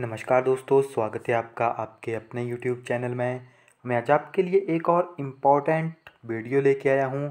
नमस्कार दोस्तों स्वागत है आपका आपके अपने YouTube चैनल में मैं आज आपके लिए एक और इम्पॉर्टेंट वीडियो लेके आया हूँ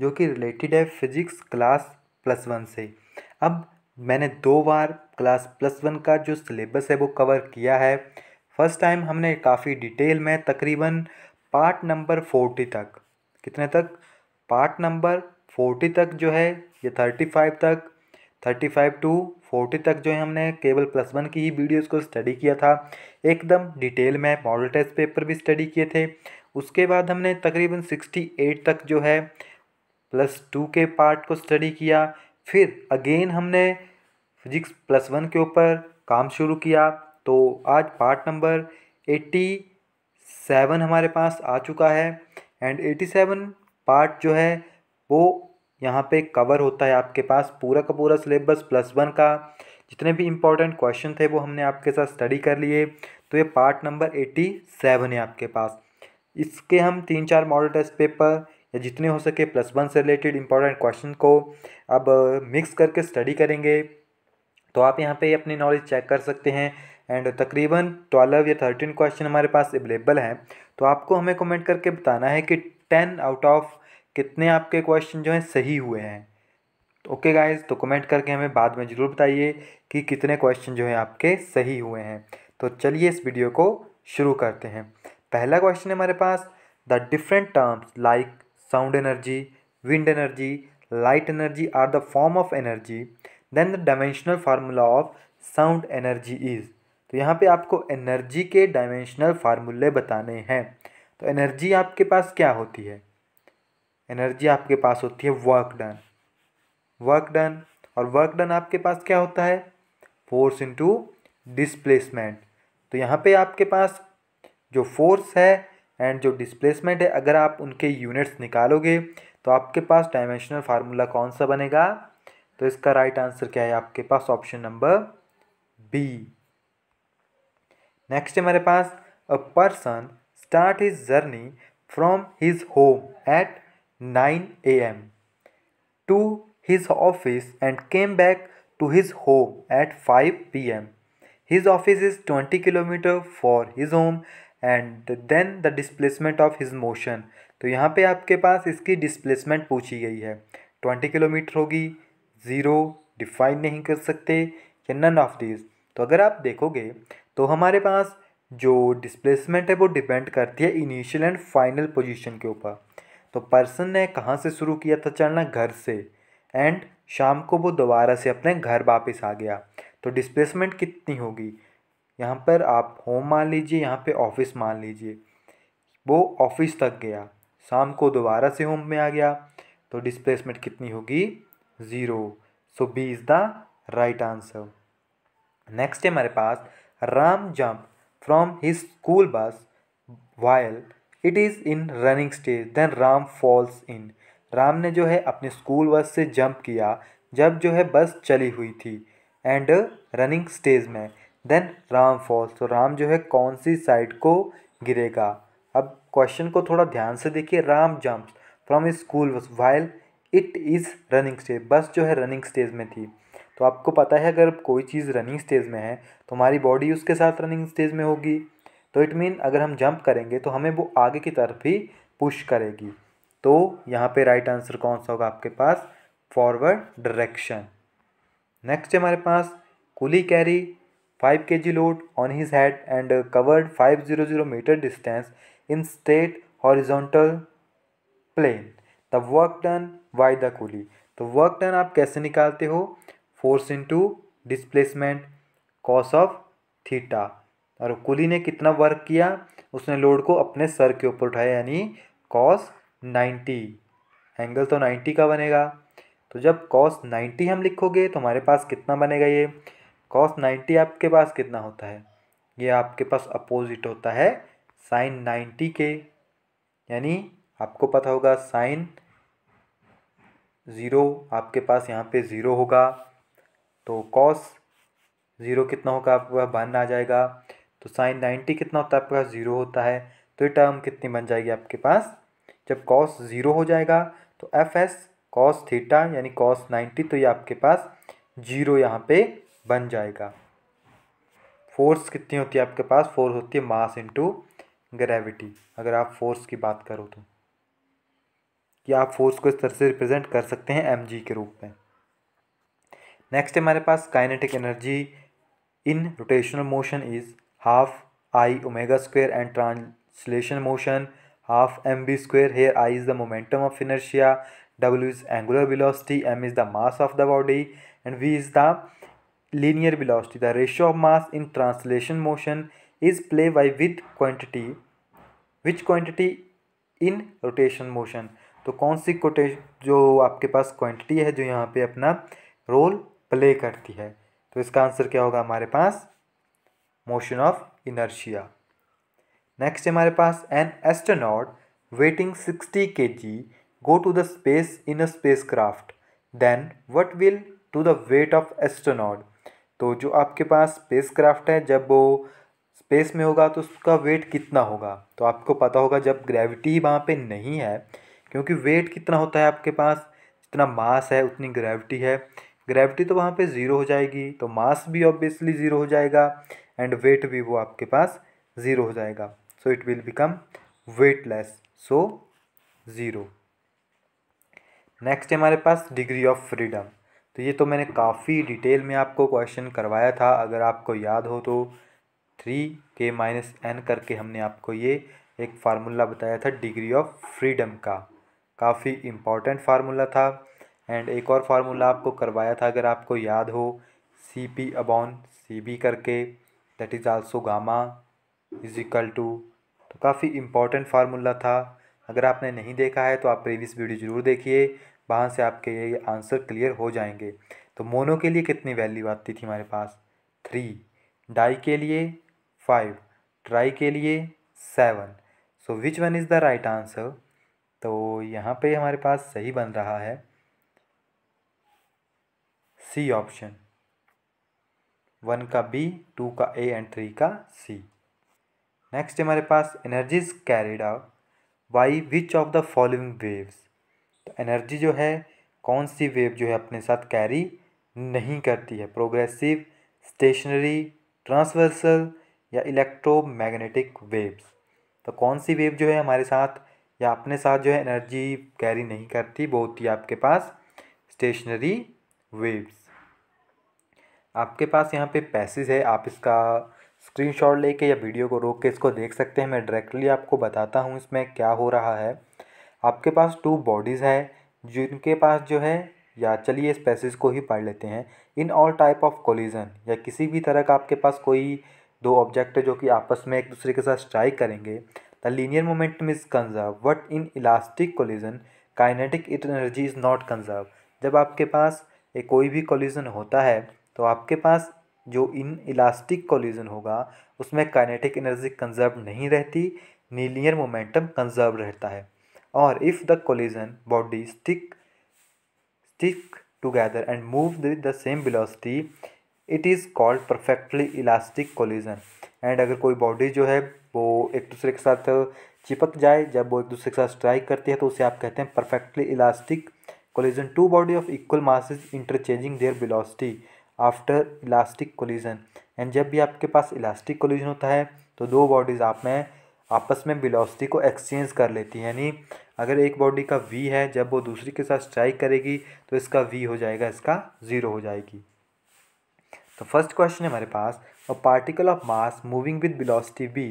जो कि रिलेटेड है फिजिक्स क्लास प्लस वन से अब मैंने दो बार क्लास प्लस वन का जो सिलेबस है वो कवर किया है फर्स्ट टाइम हमने काफ़ी डिटेल में तकरीबन पार्ट नंबर फोर्टी तक कितने तक पार्ट नंबर फोर्टी तक जो है या थर्टी फाइव तक थर्टी फाइव टू फोर्टी तक जो है हमने केवल प्लस वन की ही वीडियोस को स्टडी किया था एकदम डिटेल में मॉडल टेस्ट पेपर भी स्टडी किए थे उसके बाद हमने तकरीबन सिक्सटी एट तक जो है प्लस टू के पार्ट को स्टडी किया फिर अगेन हमने फिजिक्स प्लस वन के ऊपर काम शुरू किया तो आज पार्ट नंबर एट्टी सेवन हमारे पास आ चुका है एंड एटी सेवन पार्ट जो है वो यहाँ पे कवर होता है आपके पास पूरा का पूरा सिलेबस प्लस वन का जितने भी इंपॉर्टेंट क्वेश्चन थे वो हमने आपके साथ स्टडी कर लिए तो ये पार्ट नंबर एट्टी सेवन है आपके पास इसके हम तीन चार मॉडल टेस्ट पेपर या जितने हो सके प्लस वन से रिलेटेड इंपॉर्टेंट क्वेश्चन को अब मिक्स uh, करके स्टडी करेंगे तो आप यहाँ पे अपनी नॉलेज चेक कर सकते हैं एंड तकरीबन ट्वेल्व या थर्टीन क्वेश्चन हमारे पास अवेलेबल हैं तो आपको हमें कमेंट करके बताना है कि टेन आउट ऑफ कितने आपके क्वेश्चन जो हैं सही हुए हैं ओके गाइस तो कमेंट करके हमें बाद में ज़रूर बताइए कि कितने क्वेश्चन जो हैं आपके सही हुए हैं तो चलिए इस वीडियो को शुरू करते हैं पहला क्वेश्चन है हमारे पास the different terms like sound energy wind energy light energy are the form of energy then the dimensional formula of sound energy is तो यहाँ पे आपको एनर्जी के डायमेंशनल फार्मूले बताने हैं तो एनर्जी आपके पास क्या होती है एनर्जी आपके पास होती है वर्क डन वर्क डन और वर्क डन आपके पास क्या होता है फोर्स इंटू डिस्प्लेसमेंट तो यहाँ पे आपके पास जो फोर्स है एंड जो डिस्प्लेसमेंट है अगर आप उनके यूनिट्स निकालोगे तो आपके पास डायमेंशनल फार्मूला कौन सा बनेगा तो इसका राइट आंसर क्या है आपके पास ऑप्शन नंबर बी नेक्स्ट हमारे पास a person start his journey from his home at nine A M to his office and came back to his home at five P M his office is twenty kilometre for his home and then the displacement of his motion तो यहाँ पे आपके पास इसकी displacement पूछी गई है twenty kilometre होगी zero define नहीं कर सकते या नन ऑफ दिस तो अगर आप देखोगे तो हमारे पास जो डिस्प्लेसमेंट है वो डिपेंड करती है इनिशियल एंड फाइनल पोजीशन के ऊपर तो पर्सन ने कहाँ से शुरू किया था चलना घर से एंड शाम को वो दोबारा से अपने घर वापस आ गया तो डिस्प्लेसमेंट कितनी होगी यहाँ पर आप होम मान लीजिए यहाँ पे ऑफिस मान लीजिए वो ऑफिस तक गया शाम को दोबारा से होम में आ गया तो डिस्प्लेसमेंट कितनी होगी zero so B is the right answer next है हमारे पास Ram jump from his school bus while it is in running stage then Ram falls in Ram ने जो है अपने स्कूल बस से जंप किया जब जो है बस चली हुई थी एंड रनिंग स्टेज में देन राम फॉल्स तो राम जो है कौन सी साइड को गिरेगा अब क्वेश्चन को थोड़ा ध्यान से देखिए Ram jump from his school bus while it is running stage bus जो है रनिंग स्टेज में थी तो आपको पता है अगर कोई चीज़ रनिंग स्टेज में है तो हमारी बॉडी उसके साथ रनिंग स्टेज में होगी तो इट मीन अगर हम जंप करेंगे तो हमें वो आगे की तरफ ही पुश करेगी तो यहाँ पे राइट आंसर कौन सा होगा आपके पास फॉरवर्ड डायरेक्शन नेक्स्ट हमारे पास कुली carry five K G load on his head and covered five zero zero metre distance in state horizontal plane the work done by the coolie तो वर्क डन आप कैसे निकालते हो force into displacement cos of theta और coolie ने कितना work किया उसने लोड को अपने सर के ऊपर उठाया यानी कॉस नाइन्टी एंगल तो नाइन्टी का बनेगा तो जब कॉस नाइन्टी हम लिखोगे तो हमारे पास कितना बनेगा ये कॉस नाइन्टी आपके पास कितना होता है ये आपके पास अपोजिट होता है साइन नाइन्टी के यानी आपको पता होगा साइन ज़ीरो आपके पास यहाँ पे ज़ीरो होगा तो कॉस ज़ीरो कितना होगा आपके पास बन आ जाएगा तो साइन नाइन्टी कितना होता है आपके पास ज़ीरो होता है तो ये टर्म कितनी बन जाएगी आपके पास जब कॉस ज़ीरो हो जाएगा तो एफ एस कॉस थीटा यानी कॉस नाइन्टी तो ये आपके पास जीरो यहाँ पे बन जाएगा फोर्स कितनी होती है आपके पास फोर्स होती है मास इंटू ग्रेविटी अगर आप फोर्स की बात करो तो कि आप फोर्स को इस तरह से रिप्रेजेंट कर सकते हैं एम के रूप में नेक्स्ट हमारे पास kinetic energy in rotational motion is half I omega square and translation motion half M V square here I is the momentum of inertia W is angular velocity M is the mass of the body and V is the linear velocity the ratio of mass in translation motion is play by with quantity which quantity in rotation motion तो कौन सी कोटेश जो आपके पास quantity है जो यहाँ पर अपना role play करती है तो इसका आंसर क्या होगा हमारे पास मोशन ऑफ इनर्शिया नेक्स्ट हमारे पास an astronaut weighing sixty K G go to the space in a spacecraft then what will to the weight of astronaut तो जो आपके पास स्पेस क्राफ्ट है जब वो स्पेस में होगा तो उसका वेट कितना होगा तो आपको पता होगा जब ग्रेविटी वहाँ पर नहीं है क्योंकि वेट कितना होता है आपके पास जितना मास है उतनी ग्रेविटी है ग्रेविटी तो वहाँ पे ज़ीरो हो जाएगी तो मास भी ऑब्वियसली ज़ीरो हो जाएगा एंड वेट भी वो आपके पास ज़ीरो हो जाएगा so it will become weightless so zero next हमारे पास डिग्री ऑफ फ्रीडम तो ये तो मैंने काफ़ी डिटेल में आपको क्वेश्चन करवाया था अगर आपको याद हो तो थ्री के माइनस एन करके हमने आपको ये एक फार्मूला बताया था डिग्री ऑफ फ्रीडम का काफ़ी इम्पॉर्टेंट फार्मूला था एंड एक और फार्मूला आपको करवाया था अगर आपको याद हो C P upon C V करके that is also gamma is equal to तो काफ़ी इम्पॉर्टेंट फार्मूला था अगर आपने नहीं देखा है तो आप प्रीवियस वीडियो ज़रूर देखिए वहाँ से आपके ये आंसर क्लियर हो जाएंगे तो मोनो के लिए कितनी वैल्यू आती थी हमारे पास थ्री डाई के लिए फाइव ट्राई के लिए seven so which one is the right answer तो यहाँ पे हमारे पास सही बन रहा है सी ऑप्शन वन का बी टू का ए एंड थ्री का सी नेक्स्ट हमारे पास energies carried out by which of the following waves तो एनर्जी जो है कौन सी वेव जो है अपने साथ कैरी नहीं करती है प्रोग्रेसिव स्टेशनरी ट्रांसवर्सल या इलेक्ट्रोमैग्नेटिक वेव्स तो कौन सी वेव जो है हमारे साथ या अपने साथ जो है एनर्जी कैरी नहीं करती वो होती है आपके पास स्टेशनरी वेव्स आपके पास यहाँ पे पैसेज है आप इसका स्क्रीनशॉट लेके या वीडियो को रोक के इसको देख सकते हैं मैं डायरेक्टली आपको बताता हूँ इसमें क्या हो रहा है आपके पास टू बॉडीज़ हैं जिनके पास जो है या चलिए इस पैसेज को ही पढ़ लेते हैं in all type of collision या किसी भी तरह का आपके पास कोई दो ऑब्जेक्ट है जो कि आपस में एक दूसरे के साथ स्ट्राइक करेंगे the linear momentum is conserve but inelastic collision kinetic energy is not conserve जब आपके पास एक कोई भी कोलिजन होता है तो आपके पास जो इन इलास्टिक कॉल्यूजन होगा उसमें काइनेटिक एनर्जी कंजर्व नहीं रहती नीलियर मोमेंटम कंजर्व रहता है और if the collision body stick stick together and move with the same velocity it is called perfectly elastic collision and अगर कोई बॉडी जो है वो एक दूसरे के साथ चिपक जाए जब वो एक दूसरे के साथ स्ट्राइक करती है तो उसे आप कहते हैं perfectly elastic collision two body of equal masses interchanging their velocity after elastic collision and जब भी आपके पास इलास्टिक कोलिजन होता है तो दो बॉडीज़ आप में आपस में बिलोसिटी को एक्सचेंज कर लेती हैं यानी अगर एक बॉडी का वी है जब वो दूसरी के साथ स्ट्राइक करेगी तो इसका वी हो जाएगा इसका ज़ीरो हो जाएगी तो फर्स्ट क्वेश्चन है हमारे पास a particle of mass moving with velocity V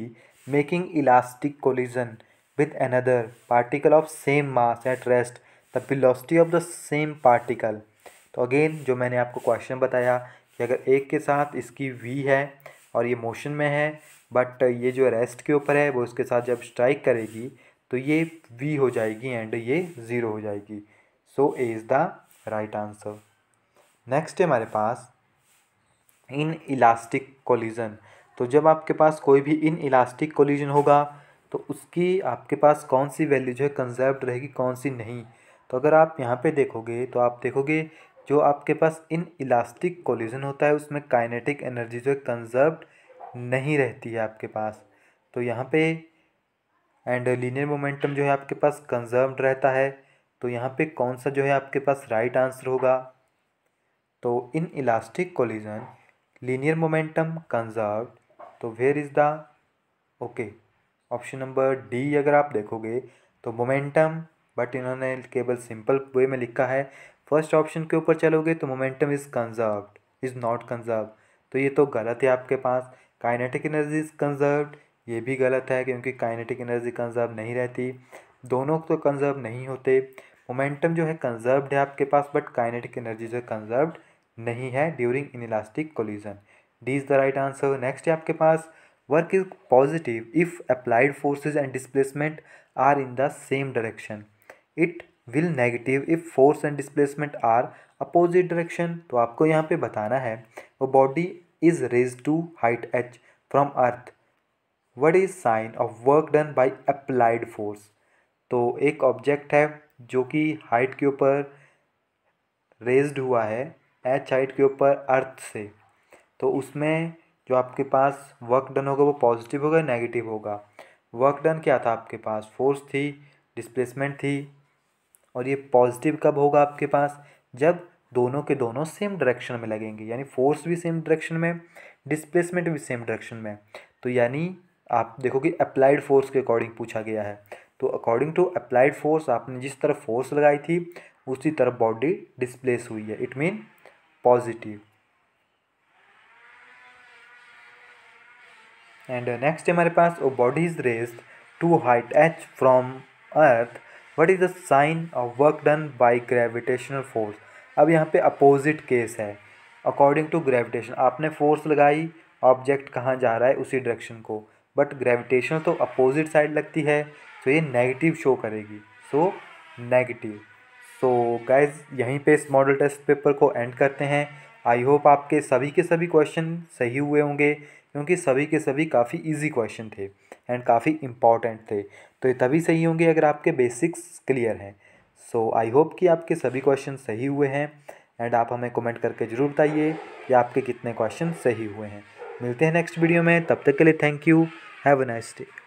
making elastic collision with another particle of same mass at rest the velocity of the same particle तो अगेन जो मैंने आपको क्वेश्चन बताया कि अगर एक के साथ इसकी वी है और ये मोशन में है बट ये जो रेस्ट के ऊपर है वो उसके साथ जब स्ट्राइक करेगी तो ये वी हो जाएगी एंड ये ज़ीरो हो जाएगी so A is the right answer next है हमारे पास इन इलास्टिक कोलिजन तो जब आपके पास कोई भी इन इलास्टिक कोलिजन होगा तो उसकी आपके पास कौन सी वैल्यू जो है कंजर्व रहेगी कौन सी नहीं तो अगर आप यहाँ पे देखोगे तो आप देखोगे जो आपके पास इन इलास्टिक कोलिजन होता है उसमें काइनेटिक एनर्जी जो है कंजर्व नहीं रहती है आपके पास तो यहाँ पे एंड लीनियर मोमेंटम जो है आपके पास कंजर्व रहता है तो यहाँ पे कौन सा जो है आपके पास राइट right आंसर होगा तो inelastic collision linear momentum conserve तो where is the okay option number D अगर आप देखोगे तो मोमेंटम बट इन्होंने केवल सिंपल वे में लिखा है फर्स्ट ऑप्शन के ऊपर चलोगे तो momentum is conserve is not conserve तो ये तो गलत है आपके पास काइनेटिक एनर्जी इज़ कंजर्व ये भी गलत है क्योंकि काइनेटिक एनर्जी कंजर्व नहीं रहती दोनों तो कंजर्व नहीं होते मोमेंटम जो है कंजर्व्ड है आपके पास बट काइनेटिक एनर्जी जो कंजर्व्ड नहीं है during inelastic collision D is the right answer next है आपके पास work is positive if applied forces and displacement are in the same direction it will negative if force and displacement are opposite direction तो आपको यहाँ पे बताना है वो body is raise to height H from earth what is sign of work done by applied force तो एक object है जो कि हाइट के ऊपर रेज्ड हुआ है एच हाइट के ऊपर अर्थ से तो उसमें जो आपके पास वर्क डन होगा वो पॉजिटिव होगा नेगेटिव होगा वर्क डन क्या था आपके पास फोर्स थी डिस्प्लेसमेंट थी और ये पॉजिटिव कब होगा आपके पास जब दोनों के दोनों सेम डायरेक्शन में लगेंगे यानी फोर्स भी सेम डायरेक्शन में डिस्प्लेसमेंट भी सेम डायरेक्शन में तो यानी आप देखोगे अप्लाइड फोर्स के अकॉर्डिंग पूछा गया है तो अकॉर्डिंग टू अप्लाइड फोर्स आपने जिस तरफ फोर्स लगाई थी उसी तरफ बॉडी डिस्प्लेस हुई है it mean positive and next हमारे पास ओ body is raised to height H from earth what is the sign of work done by gravitational force अब यहाँ पे अपोजिट केस है अकॉर्डिंग टू ग्रेविटेशन आपने फोर्स लगाई ऑब्जेक्ट कहाँ जा रहा है उसी डायरेक्शन को बट ग्रेविटेशन तो अपोजिट साइड लगती है तो ये नेगेटिव शो करेगी सो नेगेटिव सो गाइज यहीं पे इस मॉडल टेस्ट पेपर को एंड करते हैं आई होप आपके सभी के सभी क्वेश्चन सही हुए होंगे क्योंकि सभी के सभी काफ़ी इजी क्वेश्चन थे एंड काफ़ी इम्पॉर्टेंट थे तो ये तभी सही होंगे अगर आपके बेसिक्स क्लियर हैं सो आई होप कि आपके सभी क्वेश्चन सही हुए हैं एंड आप हमें कमेंट करके ज़रूर बताइए कि आपके कितने क्वेश्चन सही हुए हैं मिलते हैं नेक्स्ट वीडियो में तब तक के लिए thank you have a nice day